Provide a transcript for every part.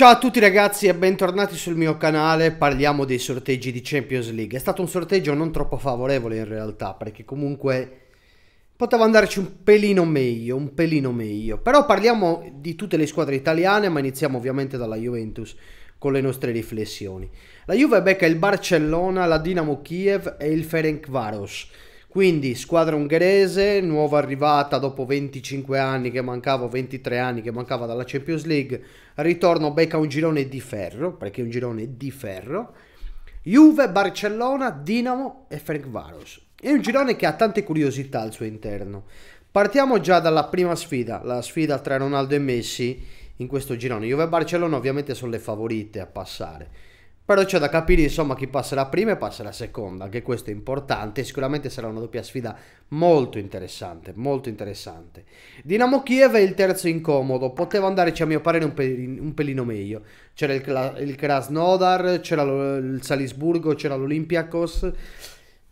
Ciao a tutti ragazzi e bentornati sul mio canale, parliamo dei sorteggi di Champions League. È stato un sorteggio non troppo favorevole in realtà, perché comunque poteva andarci un pelino meglio, un pelino meglio. Però parliamo di tutte le squadre italiane, ma iniziamo ovviamente dalla Juventus con le nostre riflessioni. La Juve becca il Barcellona, la Dinamo Kiev e il Ferencvaros. Varos quindi squadra ungherese, nuova arrivata dopo 25 anni che mancava, 23 anni che mancava dalla Champions League, ritorno becca un girone di ferro, perché è un girone di ferro, Juve, Barcellona, Dinamo e Frank Varos. È un girone che ha tante curiosità al suo interno. Partiamo già dalla prima sfida, la sfida tra Ronaldo e Messi in questo girone. Juve e Barcellona ovviamente sono le favorite a passare però c'è da capire insomma chi passerà prima e passerà seconda, anche questo è importante, sicuramente sarà una doppia sfida molto interessante, molto interessante. Dinamo Kiev è il terzo incomodo, poteva andarci a mio parere un, pelino, un pelino meglio, c'era il, il Krasnodar, c'era il Salisburgo, c'era l'Olympiakos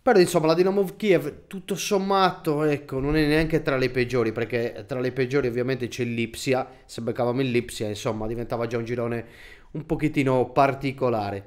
però insomma la Dinamo Kiev tutto sommato ecco, non è neanche tra le peggiori perché tra le peggiori ovviamente c'è l'Ipsia, se beccavamo il l'Ipsia insomma diventava già un girone un pochettino particolare.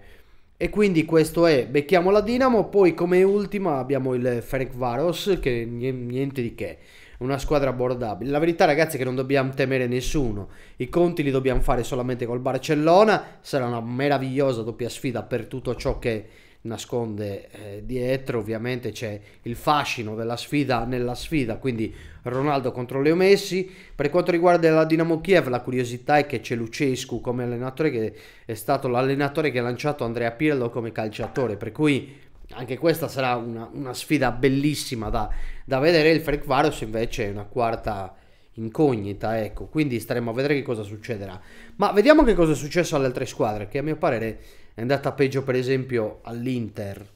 E quindi questo è, becchiamo la Dinamo, poi come ultima abbiamo il Frank Varos che niente di che, una squadra abbordabile. La verità ragazzi è che non dobbiamo temere nessuno, i conti li dobbiamo fare solamente col Barcellona, sarà una meravigliosa doppia sfida per tutto ciò che nasconde eh, dietro. Ovviamente c'è il fascino della sfida nella sfida, quindi Ronaldo contro Leo Messi. Per quanto riguarda la Dinamo Kiev, la curiosità è che c'è Lucescu come allenatore, che è stato l'allenatore che ha lanciato Andrea Pirlo come calciatore, per cui anche questa sarà una, una sfida bellissima da, da vedere. Il Frank Varos invece è una quarta incognita, ecco, quindi staremo a vedere che cosa succederà. Ma vediamo che cosa è successo alle altre squadre, che a mio parere è andata peggio per esempio all'Inter,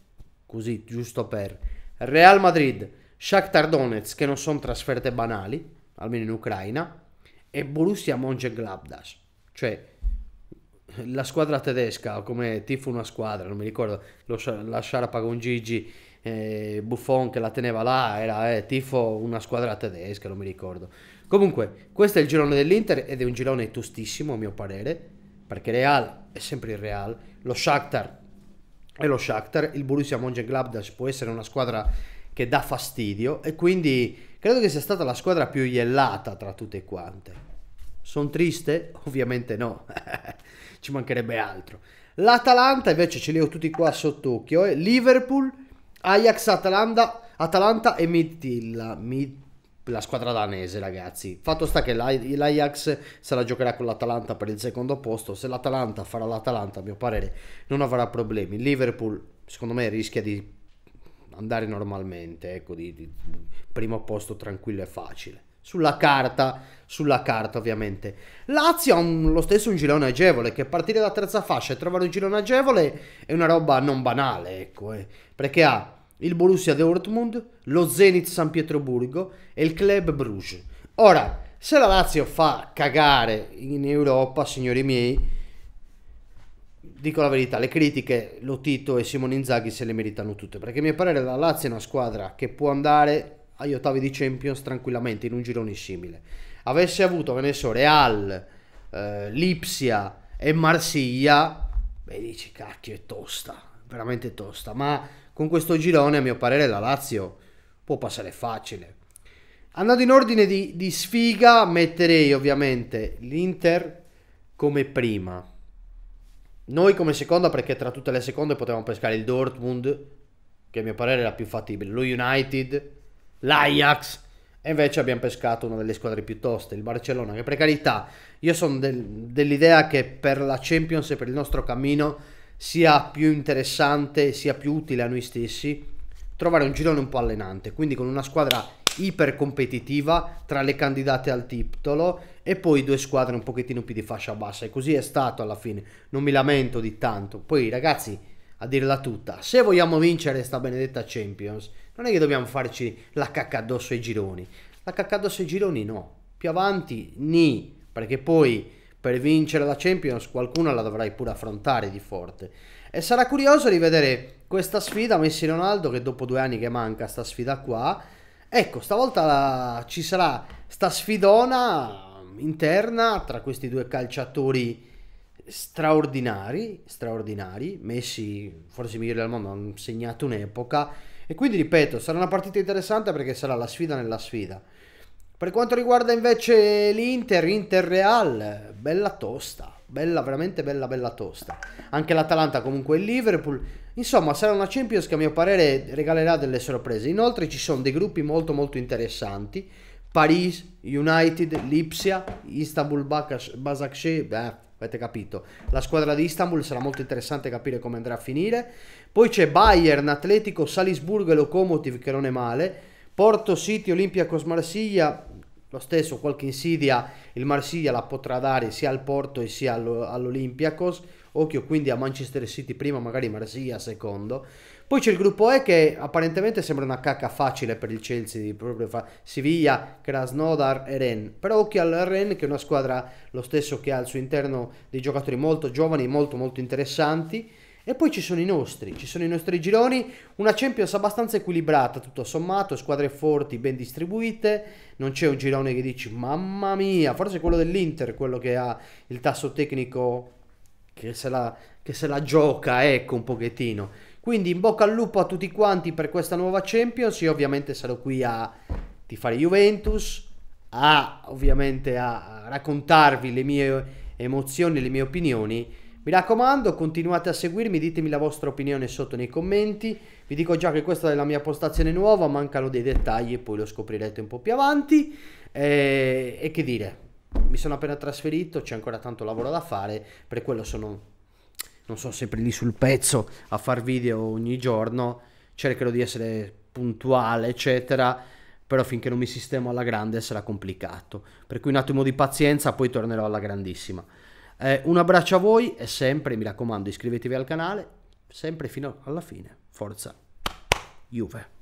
così giusto per Real Madrid, Shakhtar Donetsk, che non sono trasferte banali, almeno in Ucraina, e Borussia Mönchengladbach, cioè la squadra tedesca, come tifo una squadra, non mi ricordo, lo, la Sciarpa con Gigi eh, Buffon che la teneva là, era eh, tifo una squadra tedesca, non mi ricordo. Comunque, questo è il girone dell'Inter ed è un girone tostissimo a mio parere, perché Real è sempre il Real, lo Shakhtar è lo Shakhtar, il Borussia Mönchengladbach può essere una squadra che dà fastidio e quindi credo che sia stata la squadra più iellata tra tutte quante. Sono triste? Ovviamente no, ci mancherebbe altro. L'Atalanta invece ce li ho tutti qua sott'occhio, eh? Liverpool, Ajax, Atalanta, Atalanta e Mitilla. Mit- la squadra danese, ragazzi. Fatto sta che l'Ajax se la giocherà con l'Atalanta per il secondo posto. Se l'Atalanta farà l'Atalanta, a mio parere, non avrà problemi. Liverpool, secondo me, rischia di andare normalmente, ecco, di, di primo posto tranquillo e facile. Sulla carta, sulla carta ovviamente. Lazio ha un, lo stesso un girone agevole, che partire da terza fascia e trovare un girone agevole è una roba non banale, ecco, eh, perché ha il Borussia Dortmund, lo Zenit San Pietroburgo e il Club Bruges. Ora, se la Lazio fa cagare in Europa, signori miei, dico la verità, le critiche Lotito e Simone Inzaghi se le meritano tutte, perché a mio parere la Lazio è una squadra che può andare agli ottavi di Champions tranquillamente in un girone simile. Avesse avuto, che ne so, Real, eh, Lipsia e Marsiglia, beh dici cacchio è tosta, veramente tosta, ma con questo girone, a mio parere, la Lazio può passare facile. Andando in ordine di, di sfiga, metterei ovviamente l'Inter come prima. Noi come seconda perché tra tutte le seconde potevamo pescare il Dortmund, che a mio parere era più fattibile, lo United, l'Ajax, e invece abbiamo pescato una delle squadre più toste, il Barcellona, che per carità, io sono del, dell'idea che per la Champions e per il nostro cammino sia più interessante, sia più utile a noi stessi trovare un girone un po' allenante, quindi con una squadra iper competitiva tra le candidate al titolo e poi due squadre un pochettino più di fascia bassa e così è stato alla fine, non mi lamento di tanto. Poi ragazzi, a dirla tutta, se vogliamo vincere sta benedetta Champions, non è che dobbiamo farci la cacca addosso ai gironi, la cacca addosso ai gironi no, più avanti ni, perché poi per vincere la Champions qualcuno la dovrai pure affrontare di forte. E sarà curioso rivedere questa sfida Messi Ronaldo che dopo due anni che manca sta sfida qua. Ecco, stavolta la... ci sarà sta sfidona interna tra questi due calciatori straordinari, straordinari. Messi, forse migliore al mondo, ha segnato un'epoca. E quindi ripeto, sarà una partita interessante perché sarà la sfida nella sfida. Per quanto riguarda invece l'Inter, Inter-Real, bella tosta, bella, veramente bella, bella tosta. Anche l'Atalanta comunque il Liverpool. Insomma, sarà una Champions che a mio parere regalerà delle sorprese. Inoltre ci sono dei gruppi molto molto interessanti. Paris, United, Lipsia, Istanbul, Basakşehir, beh, avete capito. La squadra di Istanbul sarà molto interessante capire come andrà a finire. Poi c'è Bayern, Atletico, Salisburgo e Lokomotiv che non è male Porto City, Olympiacos, Marsiglia, lo stesso, qualche insidia il Marsiglia la potrà dare sia al Porto e sia all'Olympiacos. Occhio quindi a Manchester City prima, magari Marsiglia secondo. Poi c'è il gruppo E che apparentemente sembra una cacca facile per il Chelsea, proprio fa Siviglia, Krasnodar e Ren. Però occhio al Ren che è una squadra lo stesso che ha al suo interno dei giocatori molto giovani, molto molto interessanti e poi ci sono i nostri, ci sono i nostri gironi, una Champions abbastanza equilibrata tutto sommato, squadre forti, ben distribuite, non c'è un girone che dici mamma mia, forse quello dell'Inter, quello che ha il tasso tecnico che se la, che se la gioca, ecco un pochettino. Quindi in bocca al lupo a tutti quanti per questa nuova Champions, io ovviamente sarò qui a tifare Juventus, a ovviamente a raccontarvi le mie emozioni, le mie opinioni mi raccomando, continuate a seguirmi, ditemi la vostra opinione sotto nei commenti. Vi dico già che questa è la mia postazione nuova, mancano dei dettagli e poi lo scoprirete un po' più avanti. E, eh, e che dire, mi sono appena trasferito, c'è ancora tanto lavoro da fare, per quello sono, non sono sempre lì sul pezzo a far video ogni giorno, cercherò di essere puntuale, eccetera, però finché non mi sistemo alla grande sarà complicato. Per cui un attimo di pazienza, poi tornerò alla grandissima. Eh, un abbraccio a voi e sempre, mi raccomando, iscrivetevi al canale, sempre fino alla fine. Forza Juve.